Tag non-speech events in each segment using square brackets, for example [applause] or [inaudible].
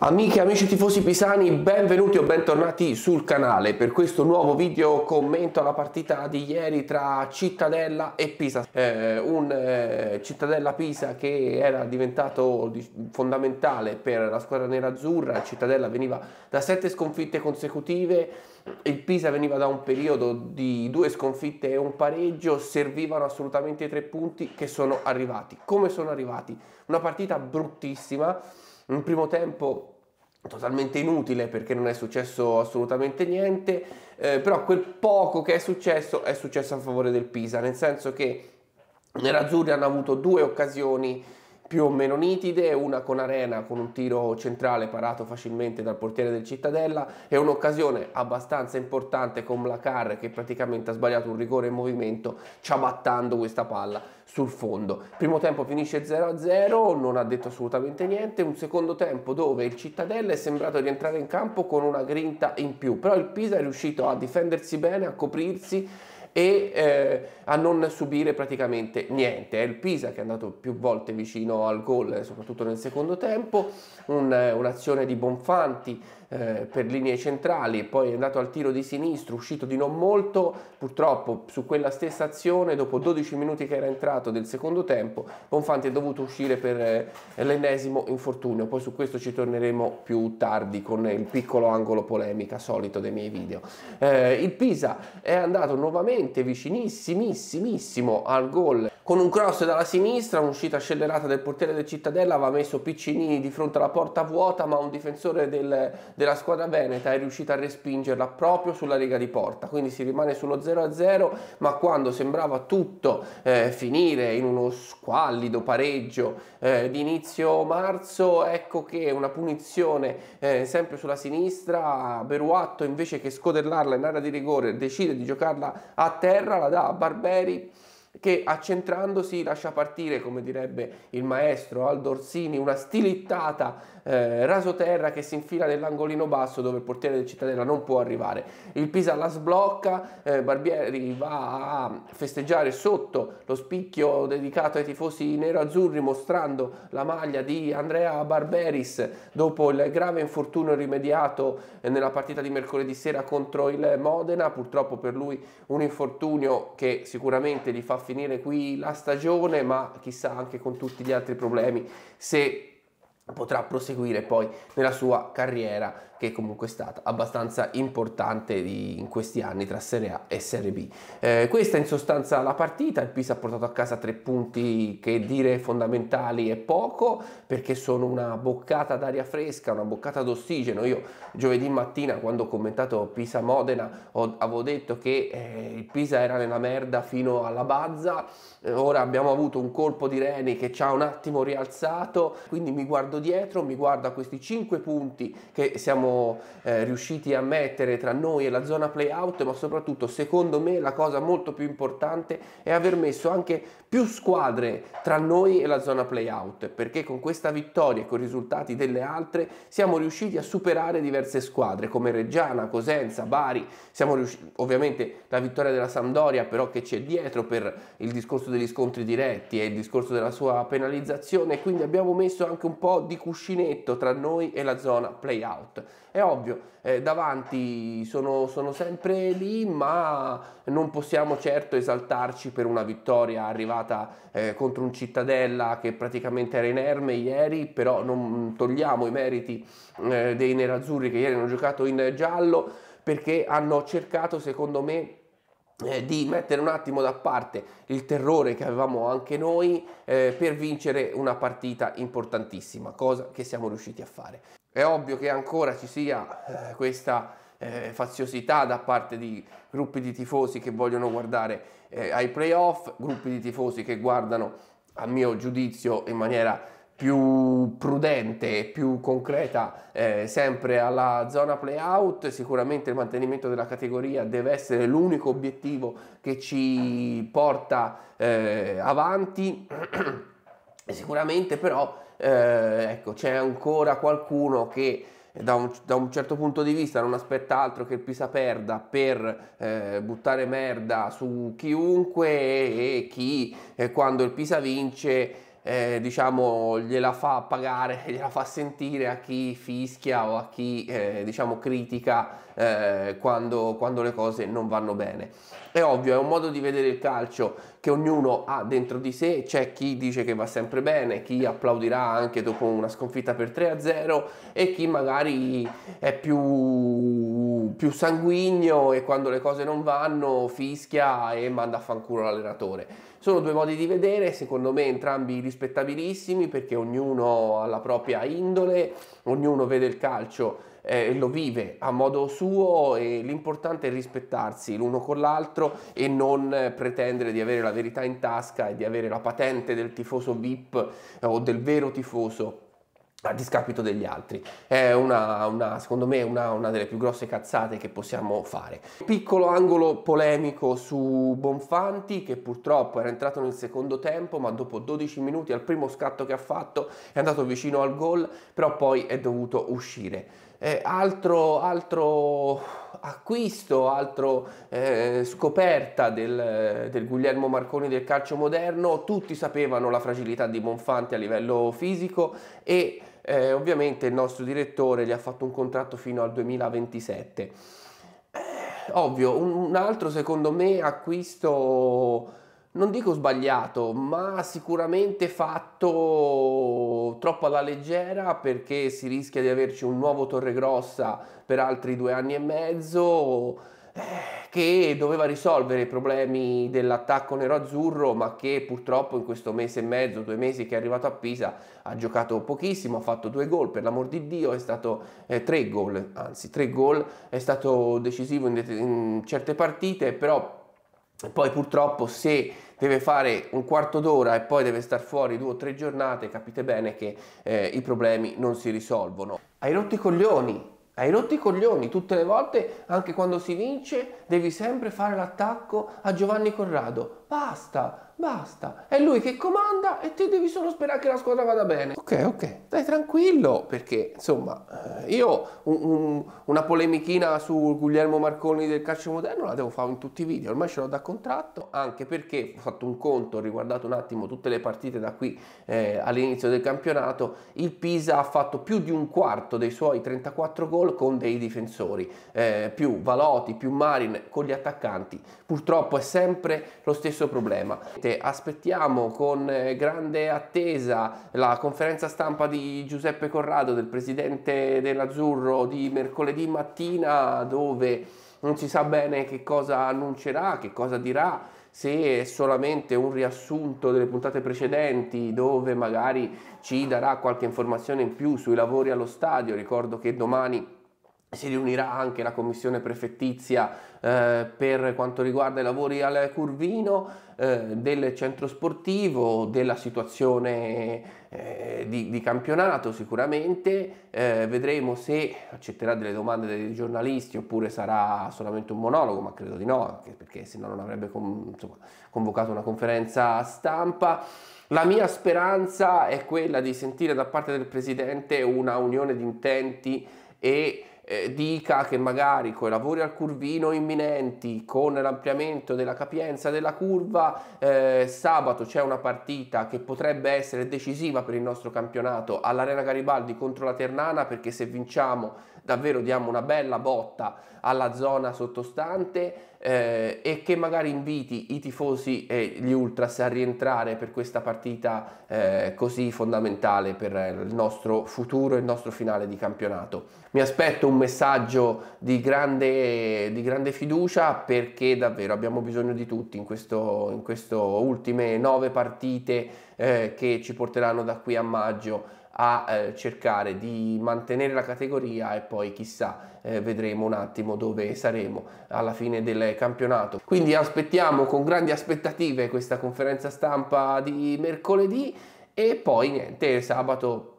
Amiche e amici tifosi pisani, benvenuti o bentornati sul canale per questo nuovo video commento alla partita di ieri tra Cittadella e Pisa. Eh, un eh, Cittadella-Pisa che era diventato fondamentale per la squadra nerazzurra, Cittadella veniva da sette sconfitte consecutive, il Pisa veniva da un periodo di due sconfitte e un pareggio, servivano assolutamente i tre punti che sono arrivati. Come sono arrivati? Una partita bruttissima un primo tempo totalmente inutile perché non è successo assolutamente niente, eh, però quel poco che è successo è successo a favore del Pisa, nel senso che i nerazzurri hanno avuto due occasioni più o meno nitide, una con Arena con un tiro centrale parato facilmente dal portiere del Cittadella e un'occasione abbastanza importante con Blacar che praticamente ha sbagliato un rigore in movimento ciabattando questa palla sul fondo. Primo tempo finisce 0-0, non ha detto assolutamente niente, un secondo tempo dove il Cittadella è sembrato rientrare in campo con una grinta in più, però il Pisa è riuscito a difendersi bene, a coprirsi e eh, a non subire praticamente niente. È il Pisa che è andato più volte vicino al gol, eh, soprattutto nel secondo tempo, Un, eh, un'azione di Bonfanti eh, per linee centrali, e poi è andato al tiro di sinistro, uscito di non molto, purtroppo su quella stessa azione, dopo 12 minuti che era entrato del secondo tempo, Bonfanti è dovuto uscire per eh, l'ennesimo infortunio, poi su questo ci torneremo più tardi con il piccolo angolo polemica solito dei miei video. Eh, il Pisa è andato nuovamente veramente vicinissimo al gol con un cross dalla sinistra, un'uscita scellerata del portiere del Cittadella aveva messo Piccinini di fronte alla porta vuota, ma un difensore del, della squadra veneta è riuscito a respingerla proprio sulla riga di porta, quindi si rimane sullo 0-0, ma quando sembrava tutto eh, finire in uno squallido pareggio eh, di inizio marzo, ecco che una punizione eh, sempre sulla sinistra, Beruatto invece che scoderlarla in area di rigore decide di giocarla a terra, la dà a Barberi che accentrandosi lascia partire, come direbbe il maestro Aldo Orsini, una stilittata eh, rasoterra che si infila nell'angolino basso dove il portiere del Cittadella non può arrivare. Il Pisa la sblocca, eh, Barbieri va a festeggiare sotto lo spicchio dedicato ai tifosi nero-azzurri mostrando la maglia di Andrea Barberis dopo il grave infortunio rimediato eh, nella partita di mercoledì sera contro il Modena, purtroppo per lui un infortunio che sicuramente gli fa finire qui la stagione, ma chissà anche con tutti gli altri problemi se potrà proseguire poi nella sua carriera che comunque è stata abbastanza importante di, in questi anni tra Serie A e Serie B. Eh, questa è in sostanza la partita, il Pisa ha portato a casa tre punti che dire fondamentali è poco perché sono una boccata d'aria fresca, una boccata d'ossigeno. Io giovedì mattina quando ho commentato Pisa Modena ho, avevo detto che eh, il Pisa era nella merda fino alla Bazza, eh, ora abbiamo avuto un colpo di Reni che ci ha un attimo rialzato, quindi mi guardo guardo dietro, mi guardo a questi 5 punti che siamo eh, riusciti a mettere tra noi e la zona playout, ma soprattutto secondo me la cosa molto più importante è aver messo anche più squadre tra noi e la zona playout, perché con questa vittoria e con i risultati delle altre siamo riusciti a superare diverse squadre come Reggiana, Cosenza, Bari, siamo riusciti, ovviamente la vittoria della Sampdoria però che c'è dietro per il discorso degli scontri diretti e il discorso della sua penalizzazione, quindi abbiamo messo anche un po' di cuscinetto tra noi e la zona playout. È ovvio, eh, davanti sono, sono sempre lì, ma non possiamo certo esaltarci per una vittoria arrivata eh, contro un cittadella che praticamente era inerme ieri, però non togliamo i meriti eh, dei nerazzurri che ieri hanno giocato in giallo perché hanno cercato, secondo me, eh, di mettere un attimo da parte il terrore che avevamo anche noi eh, per vincere una partita importantissima, cosa che siamo riusciti a fare. È ovvio che ancora ci sia eh, questa eh, faziosità da parte di gruppi di tifosi che vogliono guardare eh, ai playoff, gruppi di tifosi che guardano, a mio giudizio, in maniera più prudente e più concreta eh, sempre alla zona playout. Sicuramente il mantenimento della categoria deve essere l'unico obiettivo che ci porta eh, avanti. Sicuramente però eh, ecco, c'è ancora qualcuno che eh, da un, da un, certo punto di vista non aspetta altro che il Pisa perda per eh, buttare merda su chiunque e, e chi eh, quando il Pisa vince eh, diciamo, gliela fa pagare, [laughs] gliela fa sentire a chi fischia o a chi eh, diciamo, critica eh, quando, quando le cose non vanno bene. È ovvio, è un modo di vedere il calcio che ognuno ha dentro di sé, c'è chi dice che va sempre bene, chi applaudirà anche dopo una sconfitta per 3-0 e chi magari è più, più sanguigno e quando le cose non vanno fischia e manda a fanculo l'allenatore. Sono due modi di vedere, secondo me entrambi rispettabilissimi perché ognuno ha la propria indole, ognuno vede il calcio eh, lo vive a modo suo e l'importante è rispettarsi l'uno con l'altro e non pretendere di avere la verità in tasca e di avere la patente del tifoso VIP eh, o del vero tifoso a discapito degli altri. È una, una secondo me, una, una, delle più grosse cazzate che possiamo fare. Piccolo angolo polemico su Bonfanti, che purtroppo era entrato nel secondo tempo, ma dopo 12 minuti al primo scatto che ha fatto è andato vicino al gol, però poi è dovuto uscire. Eh, altro, altro, acquisto, altro eh, scoperta del, del, Guglielmo Marconi del calcio moderno, tutti sapevano la fragilità di Bonfanti a livello fisico e eh, ovviamente il nostro direttore gli ha fatto un contratto fino al 2027. Eh, ovvio, un, un altro secondo me acquisto, non dico sbagliato, ma sicuramente fatto troppo alla leggera perché si rischia di averci un nuovo Torre Grossa per altri due anni e mezzo eh, che doveva risolvere i problemi dell'attacco nero-azzurro, ma che purtroppo in questo mese e mezzo, due mesi che è arrivato a Pisa, ha giocato pochissimo, ha fatto due gol, per l'amor di Dio è stato eh, tre gol, anzi tre gol, è stato decisivo in, det- in certe partite, però poi purtroppo se deve fare un quarto d'ora e poi deve star fuori due o tre giornate, capite bene che eh, i problemi non si risolvono. Hai rotto i coglioni, hai rotto i coglioni tutte le volte, anche quando si vince, devi sempre fare l'attacco a Giovanni Corrado basta, basta, è lui che comanda e te devi solo sperare che la squadra vada bene. Ok, ok, stai tranquillo perché insomma eh, io un, un, una polemichina su Guglielmo Marconi del calcio moderno la devo fare in tutti i video, ormai ce l'ho da contratto, anche perché ho fatto un conto, ho riguardato un attimo tutte le partite da qui eh, all'inizio del campionato, il Pisa ha fatto più di un quarto dei suoi 34 gol con dei difensori, eh, più Valoti, più Marin, con gli attaccanti. Purtroppo è sempre lo stesso stesso problema. Aspettiamo con eh, grande attesa la conferenza stampa di Giuseppe Corrado, del presidente dell'Azzurro, di mercoledì mattina dove non si sa bene che cosa annuncerà, che cosa dirà, se è solamente un riassunto delle puntate precedenti dove magari ci darà qualche informazione in più sui lavori allo stadio, ricordo che domani si riunirà anche la commissione prefettizia eh, per quanto riguarda i lavori al Curvino, eh, del centro sportivo, della situazione eh, di, di, campionato sicuramente, eh, vedremo se accetterà delle domande dei giornalisti oppure sarà solamente un monologo, ma credo di no, anche perché se no non avrebbe con, insomma, convocato una conferenza stampa. La mia speranza è quella di sentire da parte del Presidente una unione di intenti e eh, dica che magari con i lavori al curvino imminenti, con l'ampliamento della capienza della curva, eh, sabato c'è una partita che potrebbe essere decisiva per il nostro campionato all'Arena Garibaldi contro la Ternana perché se vinciamo davvero diamo una bella botta alla zona sottostante eh, e che magari inviti i tifosi e gli ultras a rientrare per questa partita eh, così fondamentale per il nostro futuro e il nostro finale di campionato. Mi aspetto un messaggio di grande, di grande fiducia perché davvero abbiamo bisogno di tutti in, in queste ultime nove partite eh, che ci porteranno da qui a maggio a eh, cercare di mantenere la categoria e poi chissà eh, vedremo un attimo dove saremo alla fine del campionato. Quindi aspettiamo con grandi aspettative questa conferenza stampa di mercoledì e poi niente, sabato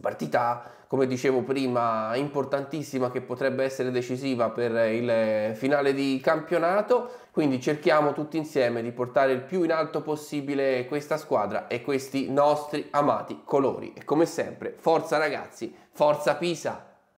partita, come dicevo prima, importantissima che potrebbe essere decisiva per il finale di campionato, quindi cerchiamo tutti insieme di portare il più in alto possibile questa squadra e questi nostri amati colori. E come sempre, forza ragazzi, forza Pisa!